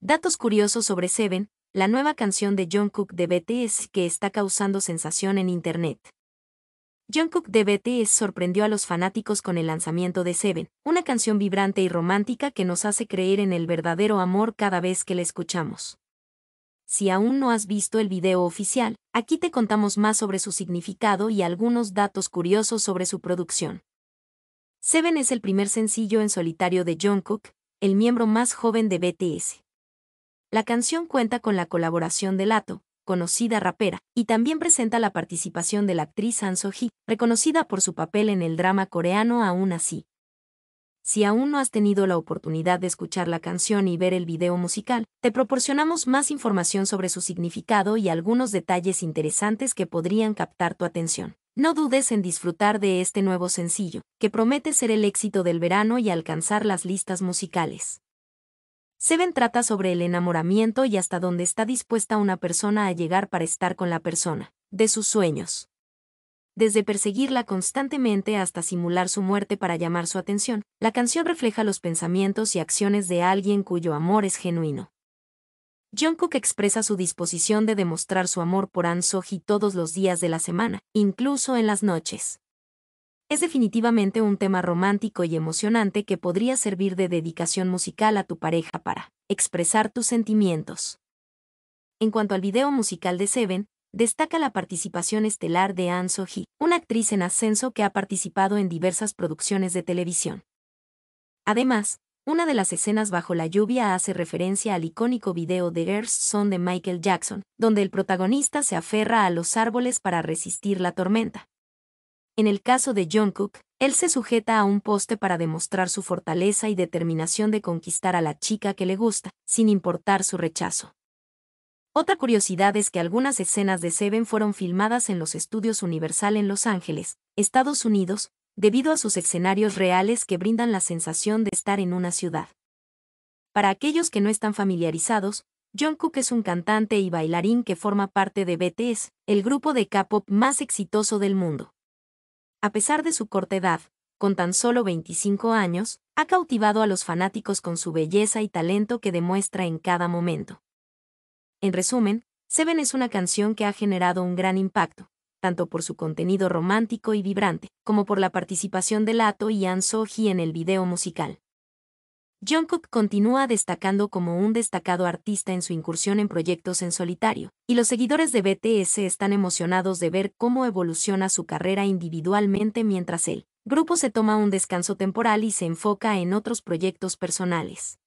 Datos curiosos sobre Seven, la nueva canción de Jungkook de BTS que está causando sensación en Internet. Jungkook de BTS sorprendió a los fanáticos con el lanzamiento de Seven, una canción vibrante y romántica que nos hace creer en el verdadero amor cada vez que la escuchamos. Si aún no has visto el video oficial, aquí te contamos más sobre su significado y algunos datos curiosos sobre su producción. Seven es el primer sencillo en solitario de Jungkook, el miembro más joven de BTS. La canción cuenta con la colaboración de Lato, conocida rapera, y también presenta la participación de la actriz An So-hee, reconocida por su papel en el drama coreano Aún así. Si aún no has tenido la oportunidad de escuchar la canción y ver el video musical, te proporcionamos más información sobre su significado y algunos detalles interesantes que podrían captar tu atención. No dudes en disfrutar de este nuevo sencillo, que promete ser el éxito del verano y alcanzar las listas musicales. Seven trata sobre el enamoramiento y hasta dónde está dispuesta una persona a llegar para estar con la persona, de sus sueños. Desde perseguirla constantemente hasta simular su muerte para llamar su atención, la canción refleja los pensamientos y acciones de alguien cuyo amor es genuino. Jungkook expresa su disposición de demostrar su amor por An Soji todos los días de la semana, incluso en las noches. Es definitivamente un tema romántico y emocionante que podría servir de dedicación musical a tu pareja para expresar tus sentimientos. En cuanto al video musical de Seven, destaca la participación estelar de Ahn So-hee, una actriz en ascenso que ha participado en diversas producciones de televisión. Además, una de las escenas bajo la lluvia hace referencia al icónico video de Earth Son de Michael Jackson, donde el protagonista se aferra a los árboles para resistir la tormenta. En el caso de Jungkook, él se sujeta a un poste para demostrar su fortaleza y determinación de conquistar a la chica que le gusta, sin importar su rechazo. Otra curiosidad es que algunas escenas de Seven fueron filmadas en los estudios Universal en Los Ángeles, Estados Unidos, debido a sus escenarios reales que brindan la sensación de estar en una ciudad. Para aquellos que no están familiarizados, Jungkook es un cantante y bailarín que forma parte de BTS, el grupo de K-pop más exitoso del mundo a pesar de su corta edad, con tan solo 25 años, ha cautivado a los fanáticos con su belleza y talento que demuestra en cada momento. En resumen, Seven es una canción que ha generado un gran impacto, tanto por su contenido romántico y vibrante, como por la participación de Lato y Ann Soji en el video musical. Jungkook continúa destacando como un destacado artista en su incursión en proyectos en solitario, y los seguidores de BTS están emocionados de ver cómo evoluciona su carrera individualmente mientras el grupo se toma un descanso temporal y se enfoca en otros proyectos personales.